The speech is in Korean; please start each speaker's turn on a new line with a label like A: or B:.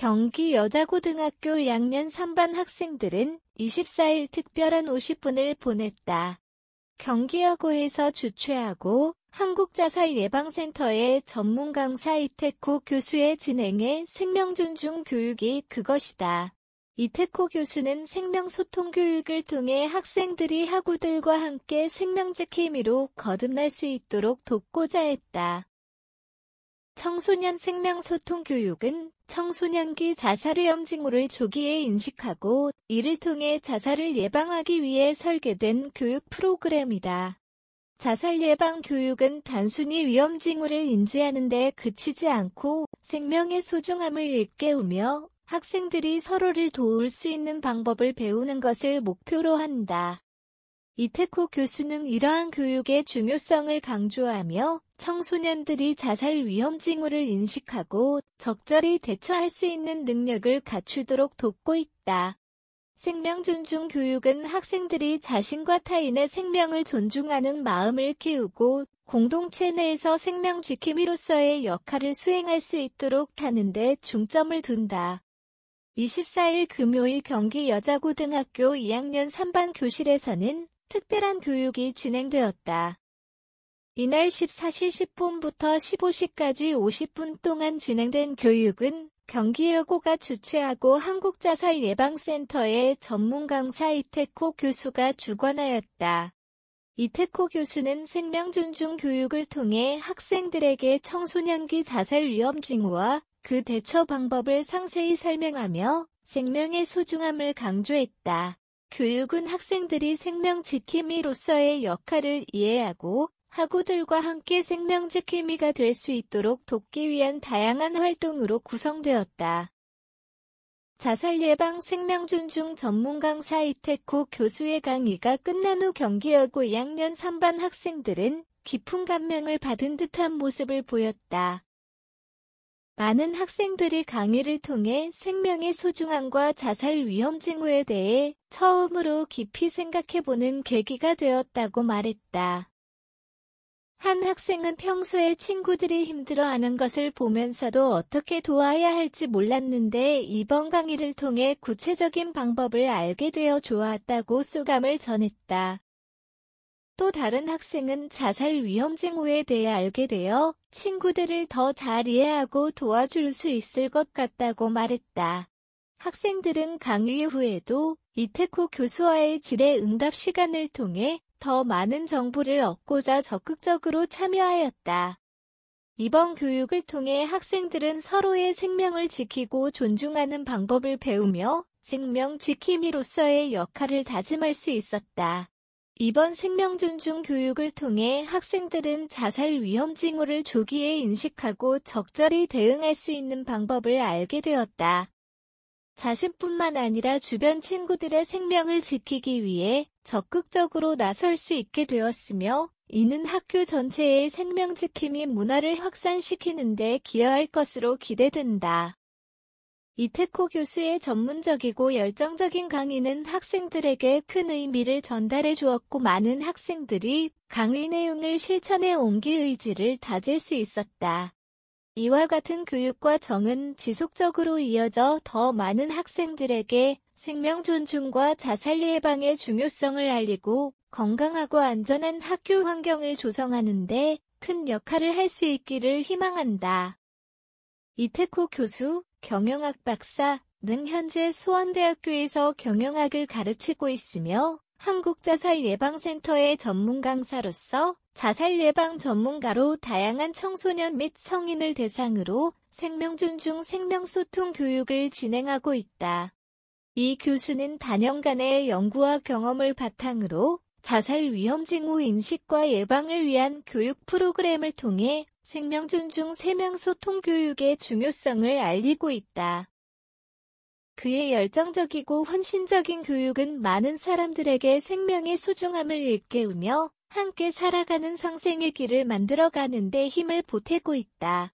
A: 경기 여자고등학교 양년 3반 학생들은 24일 특별한 50분을 보냈다. 경기여고에서 주최하고 한국자살예방센터의 전문 강사 이태코 교수의 진행에 생명존중 교육이 그것이다. 이태코 교수는 생명소통 교육을 통해 학생들이 학우들과 함께 생명지킴이로 거듭날 수 있도록 돕고자 했다. 청소년 생명소통 교육은 청소년기 자살 위험 징후를 조기에 인식하고 이를 통해 자살을 예방하기 위해 설계된 교육 프로그램이다. 자살 예방 교육은 단순히 위험징후를 인지하는 데 그치지 않고 생명의 소중함을 일깨우며 학생들이 서로를 도울 수 있는 방법을 배우는 것을 목표로 한다. 이태코 교수는 이러한 교육의 중요성을 강조하며 청소년들이 자살 위험 징후를 인식하고 적절히 대처할 수 있는 능력을 갖추도록 돕고 있다. 생명 존중 교육은 학생들이 자신과 타인의 생명을 존중하는 마음을 키우고 공동체 내에서 생명 지킴이로서의 역할을 수행할 수 있도록 하는데 중점을 둔다. 24일 금요일 경기 여자고등학교 2학년 3반 교실에서는 특별한 교육이 진행되었다. 이날 14시 10분부터 15시까지 50분 동안 진행된 교육은 경기여고가 주최하고 한국자살예방센터의 전문 강사 이태코 교수가 주관하였다. 이태코 교수는 생명존중 교육을 통해 학생들에게 청소년기 자살 위험 징후와 그 대처 방법을 상세히 설명하며 생명의 소중함을 강조했다. 교육은 학생들이 생명 지킴이로서의 역할을 이해하고 학우들과 함께 생명지케미가될 수 있도록 돕기 위한 다양한 활동으로 구성되었다. 자살 예방 생명존중 전문강 사이태코 교수의 강의가 끝난 후 경기여고 2학년 3반 학생들은 깊은 감명을 받은 듯한 모습을 보였다. 많은 학생들이 강의를 통해 생명의 소중함과 자살 위험 징후에 대해 처음으로 깊이 생각해보는 계기가 되었다고 말했다. 한 학생은 평소에 친구들이 힘들어하는 것을 보면서도 어떻게 도와야 할지 몰랐는데 이번 강의를 통해 구체적인 방법을 알게 되어 좋았다고 소감을 전했다. 또 다른 학생은 자살 위험 징후에 대해 알게 되어 친구들을 더 잘 이해하고 도와줄 수 있을 것 같다고 말했다. 학생들은 강의 후에도 이태코 교수와의 질의 응답 시간을 통해 더 많은 정보를 얻고자 적극적으로 참여하였다. 이번 교육을 통해 학생들은 서로의 생명을 지키고 존중하는 방법을 배우며 생명 지킴이로서의 역할을 다짐할 수 있었다. 이번 생명존중 교육을 통해 학생들은 자살 위험 징후를 조기에 인식하고 적절히 대응할 수 있는 방법을 알게 되었다. 자신뿐만 아니라 주변 친구들의 생명을 지키기 위해 적극적으로 나설 수 있게 되었으며 이는 학교 전체의 생명지킴이 문화를 확산시키는 데 기여할 것으로 기대된다. 이태코 교수의 전문적이고 열정적인 강의는 학생들에게 큰 의미를 전달해 주었고 많은 학생들이 강의 내용을 실천에 옮길 의지를 다질 수 있었다. 이와 같은 교육과 정은 지속적으로 이어져 더 많은 학생들에게 생명존중과 자살 예방의 중요성을 알리고 건강하고 안전한 학교 환경을 조성하는데 큰 역할을 할 수 있기를 희망한다. 이태코 교수, 경영학 박사 는 현재 수원대학교에서 경영학을 가르치고 있으며 한국자살예방센터의 전문 강사로서 자살 예방 전문가로 다양한 청소년 및 성인을 대상으로 생명존중 생명소통 교육을 진행하고 있다. 이 교수는 단연간의 연구와 경험을 바탕으로 자살 위험 징후 인식과 예방을 위한 교육 프로그램을 통해 생명존중 세명 소통 교육의 중요성을 알리고 있다. 그의 열정적이고 헌신적인 교육은 많은 사람들에게 생명의 소중함을 일깨우며 함께 살아가는 상생의 길을 만들어가는 데 힘을 보태고 있다.